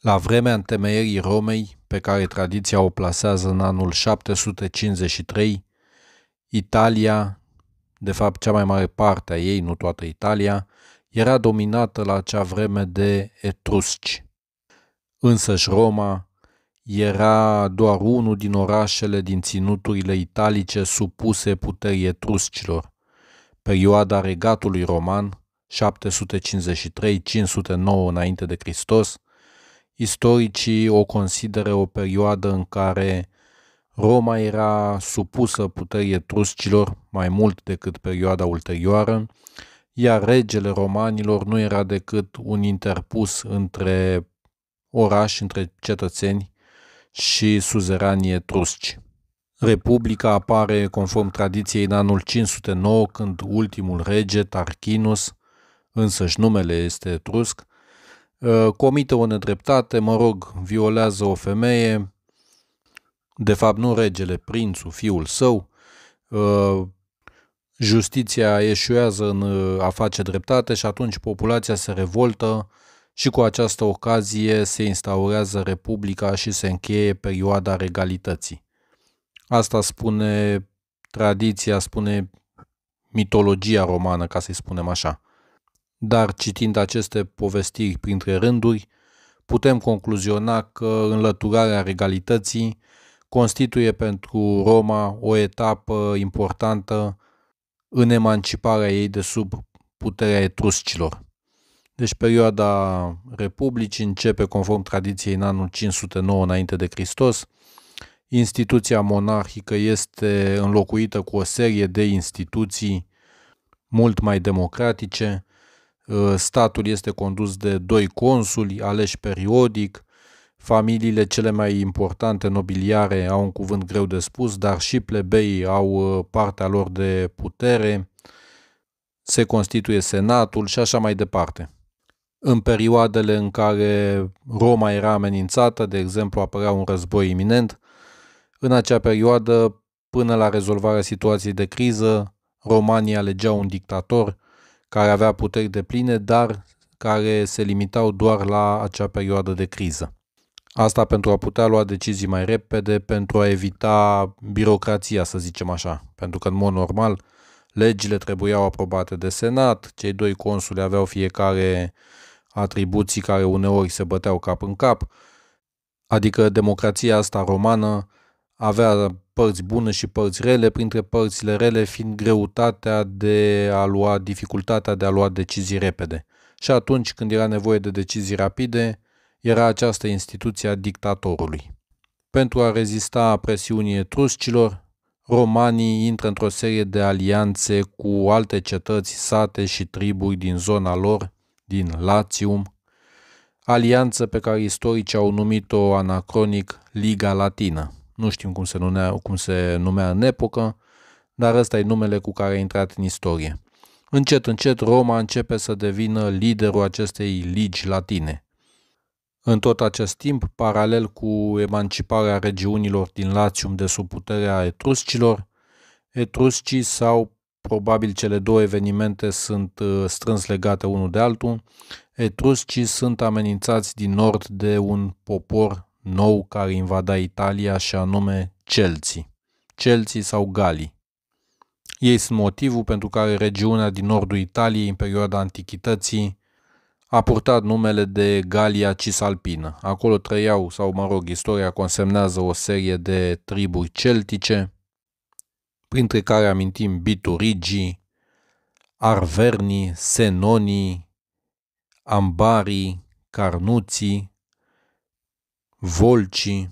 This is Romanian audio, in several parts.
La vremea întemeierii Romei, pe care tradiția o plasează în anul 753, Italia, de fapt cea mai mare parte a ei, nu toată Italia, era dominată la acea vreme de etrusci. Însăși Roma era doar unul din orașele din ținuturile italice supuse puterii etruscilor. Perioada regatului roman, 753-509 înainte de Hristos, Istoricii o consideră o perioadă în care Roma era supusă puterii etruscilor mai mult decât perioada ulterioară, iar regele romanilor nu era decât un interpus între oraș, între cetățeni și suzeranii etrusci. Republica apare conform tradiției în anul 509, când ultimul rege, Tarchinus, însăși numele este etrusc, Uh, comite o nedreptate, mă rog, violează o femeie, de fapt nu regele, prințul, fiul său, uh, justiția eșuează în uh, a face dreptate și atunci populația se revoltă și cu această ocazie se instaurează Republica și se încheie perioada regalității. Asta spune tradiția, spune mitologia romană, ca să-i spunem așa. Dar citind aceste povestiri printre rânduri, putem concluziona că înlăturarea regalității constituie pentru Roma o etapă importantă în emanciparea ei de sub puterea etruscilor. Deci perioada Republicii începe conform tradiției în anul 509 înainte de Hristos. Instituția monarhică este înlocuită cu o serie de instituții mult mai democratice, Uh, statul este condus de doi consuli aleși periodic, familiile cele mai importante nobiliare au un cuvânt greu de spus, dar și plebeii au uh, partea lor de putere, se constituie senatul și așa mai departe. În perioadele în care Roma era amenințată, de exemplu apărea un război iminent, în acea perioadă, până la rezolvarea situației de criză, Romanii alegeau un dictator – care avea puteri de pline, dar care se limitau doar la acea perioadă de criză. Asta pentru a putea lua decizii mai repede, pentru a evita birocrația, să zicem așa. Pentru că, în mod normal, legile trebuiau aprobate de Senat, cei doi consuli aveau fiecare atribuții care uneori se băteau cap în cap, adică democrația asta romană avea părți bune și părți rele, printre părțile rele fiind greutatea de a lua, dificultatea de a lua decizii repede. Și atunci când era nevoie de decizii rapide, era această instituție a dictatorului. Pentru a rezista presiunii etruscilor, romanii intră într-o serie de alianțe cu alte cetăți, sate și triburi din zona lor, din Latium, alianță pe care istoricii au numit-o anacronic Liga Latină nu știm cum se, numea, cum se numea în epocă, dar ăsta e numele cu care a intrat în istorie. Încet, încet, Roma începe să devină liderul acestei ligi latine. În tot acest timp, paralel cu emanciparea regiunilor din Latium de sub puterea etruscilor, etruscii sau probabil cele două evenimente sunt uh, strâns legate unul de altul, etruscii sunt amenințați din nord de un popor nou care invada Italia și anume celții. Celții sau galii. Ei sunt motivul pentru care regiunea din nordul Italiei în perioada antichității a purtat numele de Galia Cisalpină. Acolo trăiau, sau mă rog, istoria consemnează o serie de triburi celtice, printre care amintim biturigii, arvernii, senonii, ambarii, carnuții, volci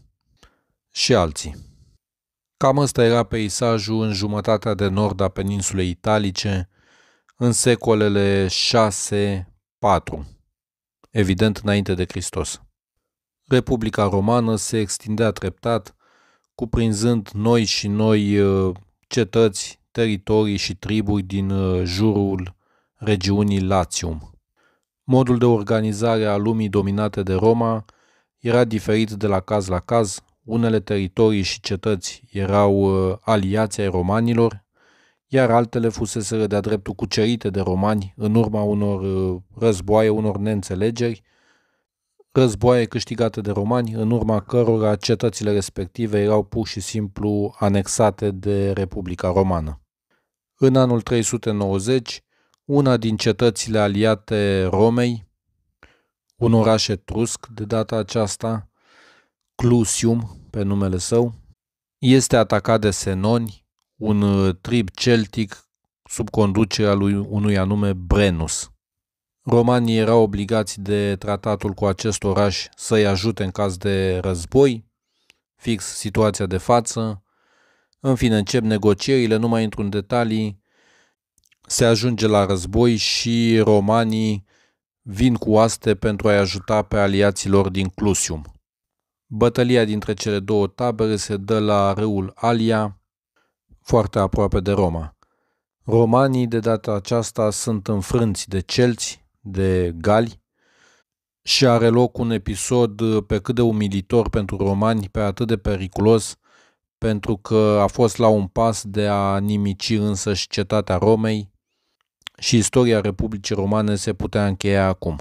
și alții. Cam ăsta era peisajul în jumătatea de nord a peninsulei italice în secolele 6-4, evident înainte de Hristos. Republica Romană se extindea treptat, cuprinzând noi și noi uh, cetăți, teritorii și triburi din uh, jurul regiunii Latium. Modul de organizare a lumii dominate de Roma – era diferit de la caz la caz, unele teritorii și cetăți erau uh, aliații ai romanilor, iar altele fuseseră de-a dreptul cucerite de romani în urma unor uh, războaie, unor neînțelegeri, războaie câștigate de romani, în urma cărora cetățile respective erau pur și simplu anexate de Republica Romană. În anul 390, una din cetățile aliate Romei, un oraș etrusc de data aceasta, Clusium, pe numele său. Este atacat de senoni, un uh, trib celtic sub conducerea lui unui anume Brenus. Romanii erau obligați de tratatul cu acest oraș să-i ajute în caz de război, fix situația de față. În fine, încep negocierile, nu mai intru în detalii. Se ajunge la război și romanii vin cu oaste pentru a-i ajuta pe aliaților din Clusium. Bătălia dintre cele două tabere se dă la râul Alia, foarte aproape de Roma. Romanii de data aceasta sunt înfrânți de celți, de gali, și are loc un episod pe cât de umilitor pentru romani, pe atât de periculos, pentru că a fost la un pas de a nimici însăși cetatea Romei, și istoria Republicii Romane se putea încheia acum.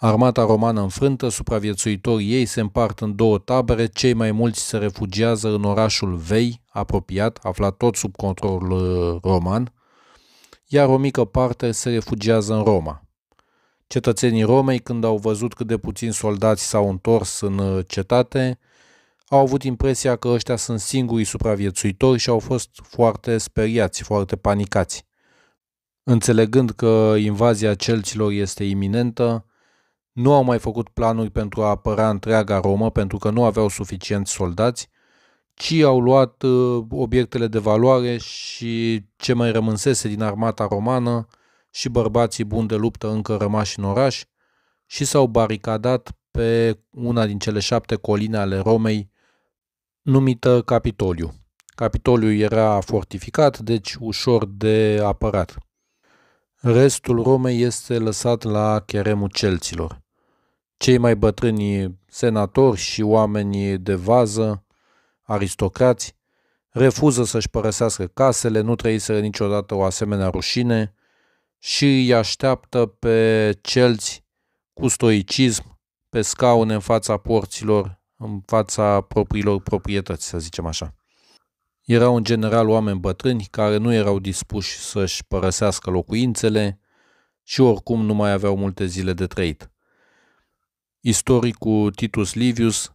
Armata romană înfrântă, supraviețuitorii ei se împart în două tabere, cei mai mulți se refugiază în orașul Vei, apropiat, aflat tot sub controlul uh, roman, iar o mică parte se refugiază în Roma. Cetățenii Romei, când au văzut cât de puțini soldați s-au întors în uh, cetate, au avut impresia că ăștia sunt singurii supraviețuitori și au fost foarte speriați, foarte panicați. Înțelegând că invazia celților este iminentă, nu au mai făcut planuri pentru a apăra întreaga Romă pentru că nu aveau suficienți soldați, ci au luat uh, obiectele de valoare și ce mai rămânsese din armata romană și bărbații buni de luptă încă rămași în oraș și s-au baricadat pe una din cele șapte coline ale Romei, numită Capitoliu. Capitoliu era fortificat, deci ușor de apărat. Restul Romei este lăsat la cheremul celților. Cei mai bătrâni senatori și oamenii de vază, aristocrați, refuză să-și părăsească casele, nu trăiseră niciodată o asemenea rușine și îi așteaptă pe celți cu stoicism pe scaune în fața porților, în fața propriilor proprietăți, să zicem așa. Erau în general oameni bătrâni care nu erau dispuși să-și părăsească locuințele și oricum nu mai aveau multe zile de trăit. Istoricul Titus Livius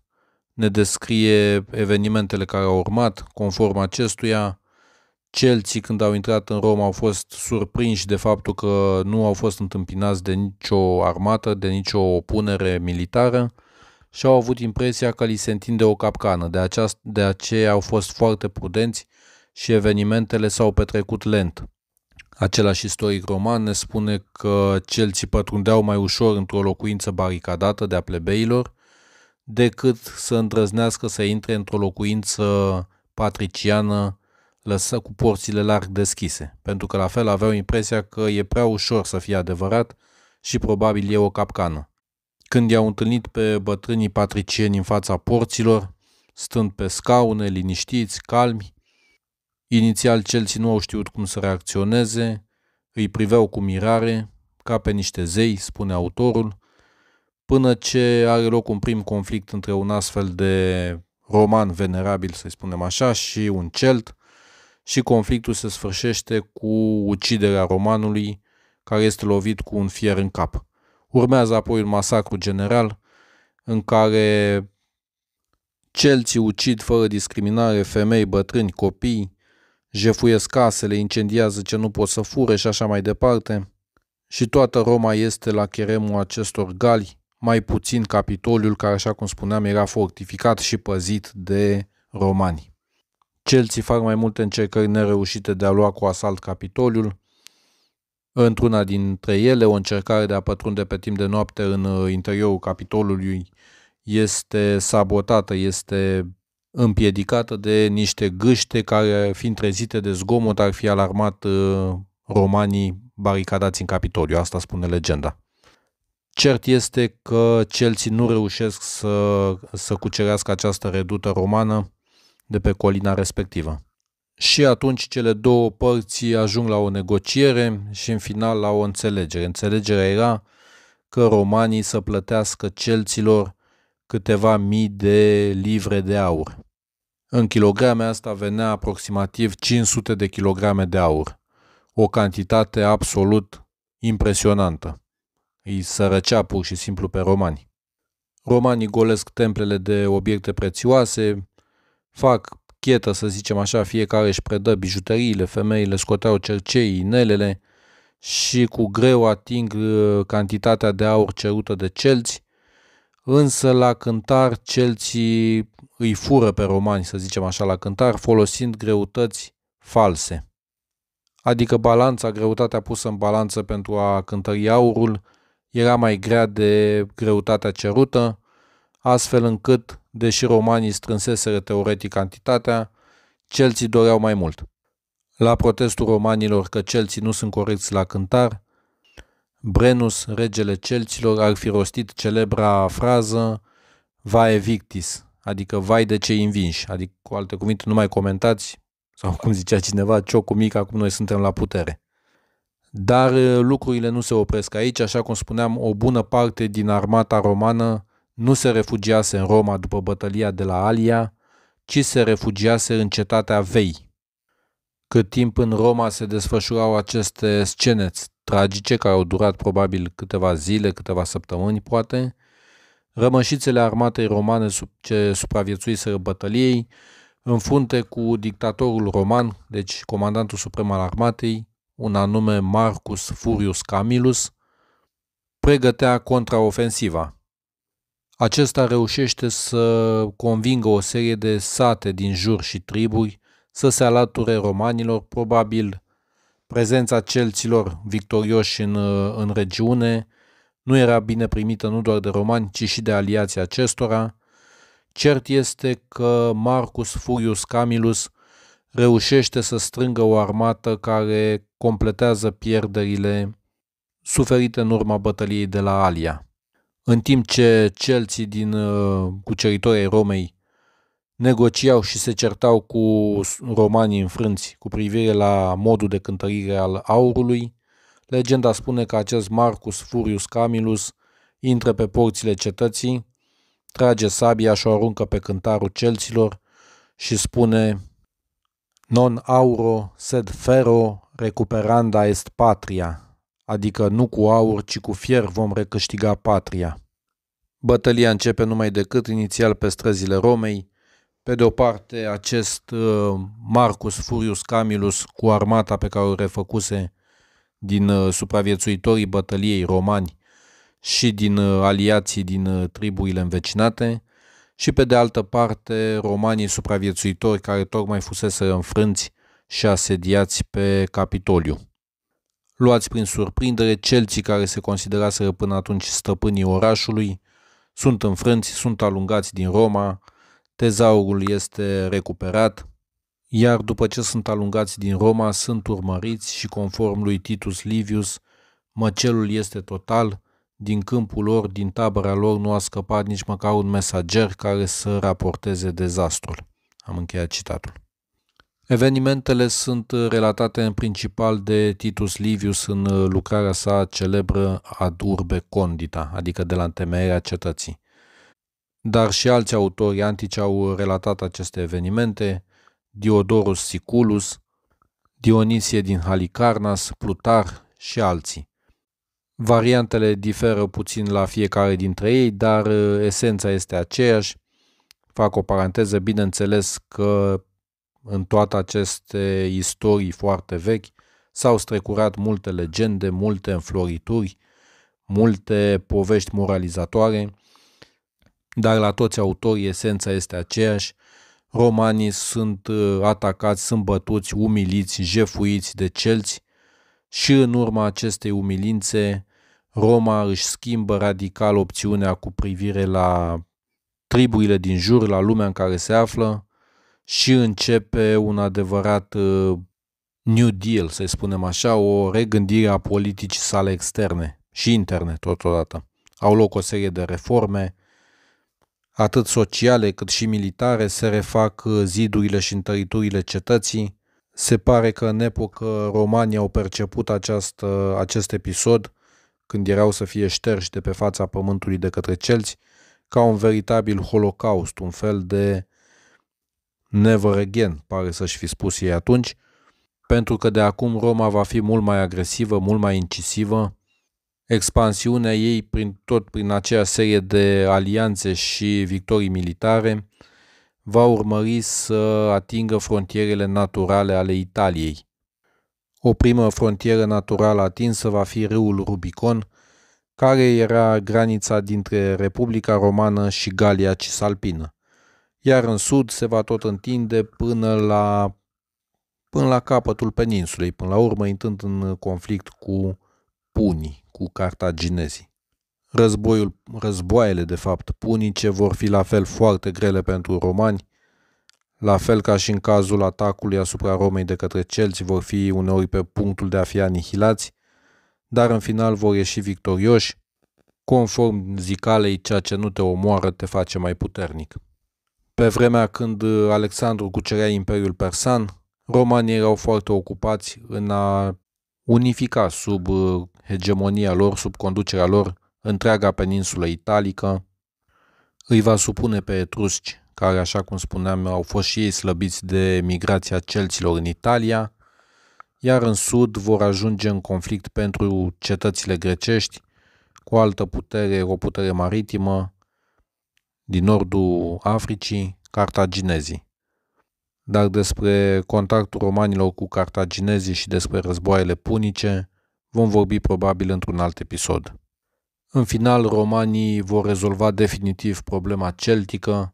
ne descrie evenimentele care au urmat, conform acestuia, celții când au intrat în Roma au fost surprinși de faptul că nu au fost întâmpinați de nicio armată, de nicio opunere militară și au avut impresia că li se întinde o capcană, de, aceast- de aceea au fost foarte prudenți și evenimentele s-au petrecut lent. Același istoric roman ne spune că celții pătrundeau mai ușor într-o locuință baricadată de-a plebeilor, decât să îndrăznească să intre într-o locuință patriciană lăsă cu porțile larg deschise, pentru că la fel aveau impresia că e prea ușor să fie adevărat și probabil e o capcană când i-au întâlnit pe bătrânii patricieni în fața porților, stând pe scaune, liniștiți, calmi. Inițial celții nu au știut cum să reacționeze, îi priveau cu mirare, ca pe niște zei, spune autorul, până ce are loc un prim conflict între un astfel de roman venerabil, să spunem așa, și un celt, și conflictul se sfârșește cu uciderea romanului, care este lovit cu un fier în cap. Urmează apoi un masacru general în care celții ucid fără discriminare femei, bătrâni, copii, jefuiesc casele, incendiază ce nu pot să fure și așa mai departe. Și toată Roma este la cheremul acestor gali, mai puțin Capitoliul, care, așa cum spuneam, era fortificat și păzit de romani. Celții fac mai multe încercări nereușite de a lua cu asalt Capitoliul, Într-una dintre ele, o încercare de a pătrunde pe timp de noapte în uh, interiorul Capitolului este sabotată, este împiedicată de niște gâște care, fiind trezite de zgomot, ar fi alarmat uh, romanii baricadați în Capitoliu. Asta spune legenda. Cert este că celții nu reușesc să, să cucerească această redută romană de pe colina respectivă și atunci cele două părți ajung la o negociere și în final la o înțelegere. Înțelegerea era că romanii să plătească celților câteva mii de livre de aur. În kilograme asta venea aproximativ 500 de kilograme de aur, o cantitate absolut impresionantă. Îi sărăcea pur și simplu pe romani. Romanii golesc templele de obiecte prețioase, fac chetă, să zicem așa, fiecare își predă bijuteriile, femeile scoteau cercei, inelele și cu greu ating uh, cantitatea de aur cerută de celți, însă la cântar celții îi fură pe romani, să zicem așa, la cântar, folosind greutăți false. Adică balanța, greutatea pusă în balanță pentru a cântări aurul, era mai grea de greutatea cerută, astfel încât deși romanii strânseseră teoretic cantitatea, celții doreau mai mult. La protestul romanilor că celții nu sunt corecți la cântar, Brenus, regele celților, ar fi rostit celebra frază Vae victis, adică vai de cei învinși, adică cu alte cuvinte nu mai comentați, sau cum zicea cineva, ciocul mic, acum noi suntem la putere. Dar eh, lucrurile nu se opresc aici, așa cum spuneam, o bună parte din armata romană nu se refugiase în Roma după bătălia de la Alia, ci se refugiase în cetatea Vei. Cât timp în Roma se desfășurau aceste scene tragice, care au durat probabil câteva zile, câteva săptămâni, poate, rămășițele armatei romane sub ce supraviețuiseră bătăliei, în funte cu dictatorul roman, deci comandantul suprem al armatei, un anume Marcus Furius Camillus, pregătea contraofensiva. Acesta reușește să convingă o serie de sate din jur și triburi să se alăture romanilor, probabil prezența celților victorioși în, uh, în regiune nu era bine primită nu doar de romani, ci și de aliații acestora. Cert este că Marcus Furius Camillus reușește să strângă o armată care completează pierderile suferite în urma bătăliei de la Alia în timp ce celții din uh, cuceritorii Romei negociau și se certau cu romanii înfrânți cu privire la modul de cântărire al aurului, legenda spune că acest Marcus Furius Camillus intră pe porțile cetății, trage sabia și o aruncă pe cântarul celților și spune Non auro sed ferro recuperanda est patria, adică nu cu aur, ci cu fier vom recâștiga patria. Bătălia începe numai decât inițial pe străzile Romei. Pe de o parte, acest uh, Marcus Furius Camillus cu armata pe care o refăcuse din uh, supraviețuitorii bătăliei romani și din uh, aliații din triburile învecinate, și pe de altă parte romanii supraviețuitori care tocmai fusese înfrânți și asediați pe Capitoliu luați prin surprindere celții care se consideraseră până atunci stăpânii orașului, sunt înfrânți, sunt alungați din Roma, tezaurul este recuperat, iar după ce sunt alungați din Roma, sunt urmăriți și conform lui Titus Livius, măcelul este total, din câmpul lor, din tabăra lor, nu a scăpat nici măcar un mesager care să raporteze dezastrul. Am încheiat citatul. Evenimentele sunt uh, relatate în principal de Titus Livius în uh, lucrarea sa celebră Ad Urbe Condita, adică de la întemeierea cetății. Dar și alți autori antici au relatat aceste evenimente, Diodorus Siculus, Dionisie din Halicarnas, Plutar și alții. Variantele diferă puțin la fiecare dintre ei, dar uh, esența este aceeași. Fac o paranteză, bineînțeles că în toate aceste istorii foarte vechi s-au strecurat multe legende, multe înflorituri, multe povești moralizatoare, dar la toți autorii esența este aceeași. Romanii sunt uh, atacați, sunt bătuți, umiliți, jefuiți de celți și în urma acestei umilințe Roma își schimbă radical opțiunea cu privire la triburile din jur, la lumea în care se află, și începe un adevărat uh, New Deal, să spunem așa, o regândire a politicii sale externe și interne totodată. Au loc o serie de reforme, atât sociale cât și militare, se refac uh, zidurile și întăriturile cetății. Se pare că în epocă romanii au perceput acest uh, acest episod, când erau să fie șterși de pe fața pământului de către celți, ca un veritabil holocaust, un fel de never again, pare să-și fi spus ei atunci, pentru că de acum Roma va fi mult mai agresivă, mult mai incisivă. Expansiunea ei, prin, tot prin acea serie de alianțe și victorii militare, va urmări să atingă frontierele naturale ale Italiei. O primă frontieră naturală atinsă va fi râul Rubicon, care era granița dintre Republica Romană și Galia Cisalpină iar în sud se va tot întinde până la, până la capătul peninsulei, până la urmă intând în conflict cu punii, cu cartaginezii. Războiul, războaiele, de fapt, punice vor fi la fel foarte grele pentru romani, la fel ca și în cazul atacului asupra Romei de către celți, vor fi uneori pe punctul de a fi anihilați, dar în final vor ieși victorioși, conform zicalei ceea ce nu te omoară te face mai puternic. Pe vremea când uh, Alexandru cucerea Imperiul Persan, romanii erau foarte ocupați în a unifica sub uh, hegemonia lor, sub conducerea lor, întreaga peninsulă italică, îi va supune pe etrusci, care, așa cum spuneam, au fost și ei slăbiți de migrația celților în Italia, iar în sud vor ajunge în conflict pentru cetățile grecești, cu o altă putere, o putere maritimă, din nordul Africii, cartaginezii. Dar despre contactul romanilor cu cartaginezii și despre războaiele punice vom vorbi probabil într-un alt episod. În final, romanii vor rezolva definitiv problema celtică,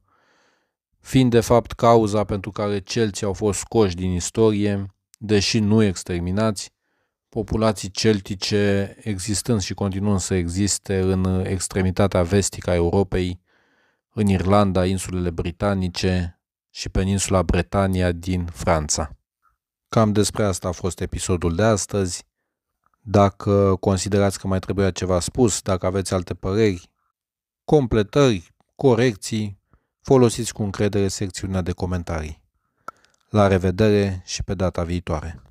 fiind de fapt cauza pentru care celții au fost scoși din istorie, deși nu exterminați, populații celtice existând și continuând să existe în extremitatea vestică a Europei, în Irlanda, insulele britanice și peninsula Bretania din Franța. Cam despre asta a fost episodul de astăzi. Dacă considerați că mai trebuia ceva spus, dacă aveți alte păreri, completări, corecții, folosiți cu încredere secțiunea de comentarii. La revedere și pe data viitoare!